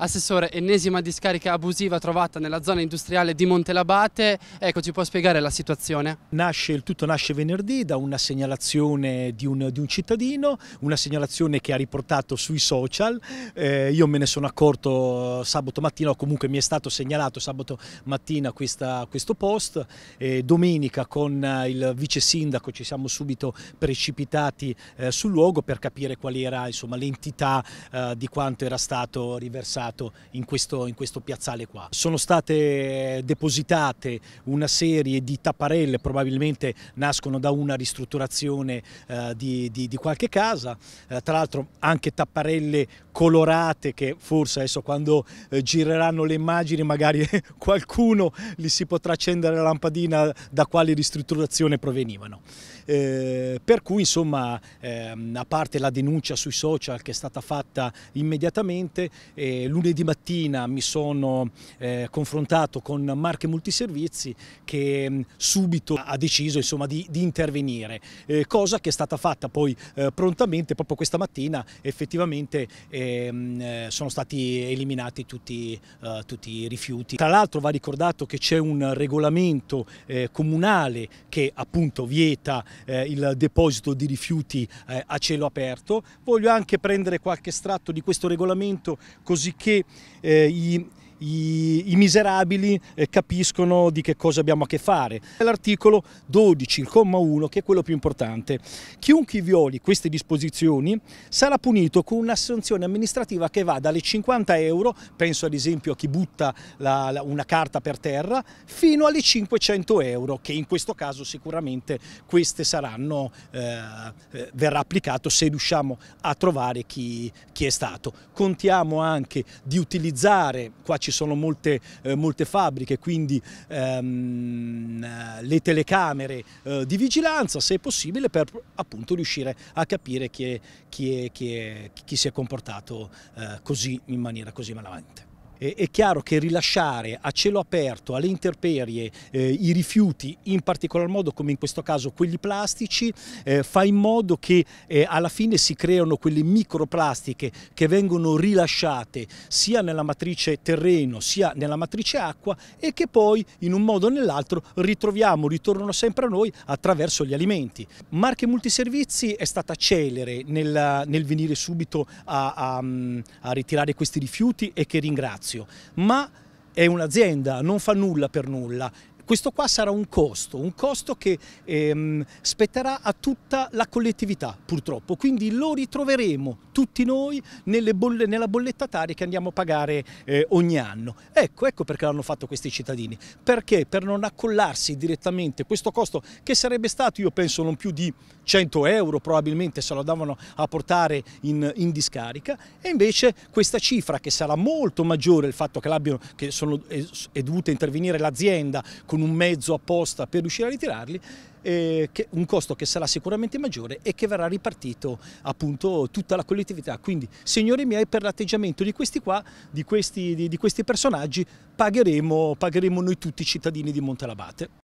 Assessore, ennesima discarica abusiva trovata nella zona industriale di Montelabate, ecco ci può spiegare la situazione? Nasce, il tutto nasce venerdì da una segnalazione di un, di un cittadino, una segnalazione che ha riportato sui social, eh, io me ne sono accorto eh, sabato mattina o comunque mi è stato segnalato sabato mattina questa, questo post, eh, domenica con eh, il vice sindaco ci siamo subito precipitati eh, sul luogo per capire qual era l'entità eh, di quanto era stato riversato inaugurato in questo, in questo piazzale qua. Sono state depositate una serie di tapparelle, probabilmente nascono da una ristrutturazione eh, di, di, di, qualche casa, eh, tra l'altro anche tapparelle colorate che forse adesso quando eh, gireranno le immagini magari qualcuno li si potrà accendere la lampadina da quale ristrutturazione provenivano. Eh, per cui insomma ehm, a parte la denuncia sui social che è stata fatta immediatamente, eh, lunedì mattina mi sono eh, confrontato con Marche Multiservizi che mh, mm, subito ha deciso insomma, di, di intervenire, eh, cosa che è stata fatta poi eh, prontamente proprio questa mattina effettivamente eh, e ehm, eh, sono stati eliminati tutti, uh, tutti i rifiuti. Tra l'altro va ricordato che c'è un regolamento eh, comunale che appunto vieta eh, il deposito di rifiuti eh, a cielo aperto. Voglio anche prendere qualche estratto di questo regolamento così che eh, i i, i miserabili eh, capiscono di che cosa abbiamo a che fare. L'articolo 12, il comma 1, che è quello più importante. Chiunque violi queste disposizioni sarà punito con una sanzione amministrativa che va dalle 50 euro, penso ad esempio a chi butta la, la, una carta per terra, fino alle 500 euro, che in questo caso sicuramente queste saranno, eh, eh, verrà applicato se riusciamo a trovare chi, chi è stato. Contiamo anche di utilizzare, qua ci ci sono molte, eh, molte fabbriche, quindi ehm, eh, le telecamere eh, di vigilanza, se possibile, per appunto riuscire a capire chi, è, chi, è, chi, è, chi si è comportato eh, così in maniera così malavante. Eh, è chiaro che rilasciare a cielo aperto, alle interperie, eh, i rifiuti, in particolar modo come in questo caso quelli plastici, eh, fa in modo che eh, alla fine si creano quelle microplastiche che vengono rilasciate sia nella matrice terreno sia nella matrice acqua e che poi in un modo o nell'altro ritroviamo, ritornano sempre a noi attraverso gli alimenti. Marche Multiservizi è stata celere nel, nel venire subito a, a, a ritirare questi rifiuti e che ringrazio negozio, ma è un'azienda, non fa nulla per nulla questo qua sarà un costo, un costo che ehm, spetterà a tutta la collettività purtroppo, quindi lo ritroveremo tutti noi bolle, nella bolletta Tari che andiamo a pagare eh, ogni anno. Ecco, ecco perché l'hanno fatto questi cittadini, perché per non accollarsi direttamente questo costo che sarebbe stato io penso non più di 100 euro probabilmente se lo davano a portare in, in discarica e invece questa cifra che sarà molto maggiore il fatto che, che sono, è, eh, è dovuta intervenire l'azienda con con un mezzo apposta per riuscire a ritirarli, eh, che, un costo che sarà sicuramente maggiore e che verrà ripartito appunto tutta la collettività. Quindi signori miei per l'atteggiamento di questi qua, di questi, di, di questi personaggi, pagheremo, pagheremo noi tutti i cittadini di Montelabate.